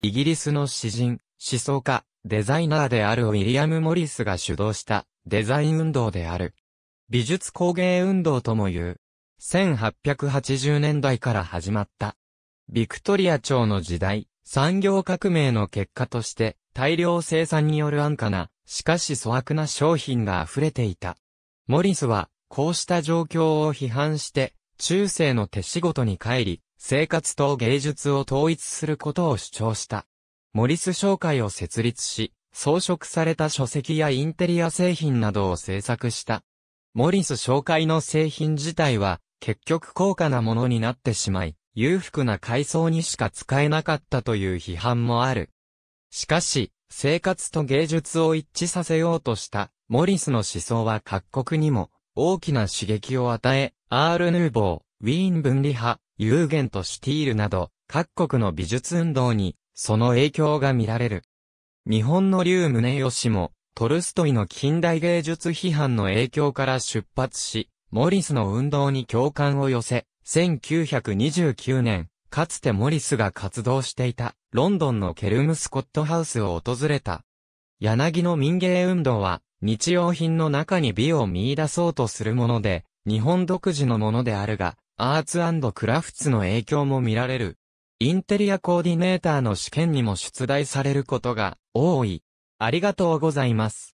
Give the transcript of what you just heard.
イギリスの詩人、思想家、デザイナーであるウィリアム・モリスが主導したデザイン運動である。美術工芸運動とも言う。1880年代から始まった。ビクトリア朝の時代、産業革命の結果として大量生産による安価な、しかし粗悪な商品が溢れていた。モリスは、こうした状況を批判して、中世の手仕事に帰り、生活と芸術を統一することを主張した。モリス商会を設立し、装飾された書籍やインテリア製品などを制作した。モリス商会の製品自体は、結局高価なものになってしまい、裕福な階層にしか使えなかったという批判もある。しかし、生活と芸術を一致させようとした、モリスの思想は各国にも大きな刺激を与え、アール・ヌーボー、ウィーン分離派、ユーゲントシュティールなど、各国の美術運動に、その影響が見られる。日本の竜宗義も、トルストイの近代芸術批判の影響から出発し、モリスの運動に共感を寄せ、1929年、かつてモリスが活動していた、ロンドンのケルムスコットハウスを訪れた。柳の民芸運動は、日用品の中に美を見出そうとするもので、日本独自のものであるが、アーツクラフツの影響も見られる。インテリアコーディネーターの試験にも出題されることが多い。ありがとうございます。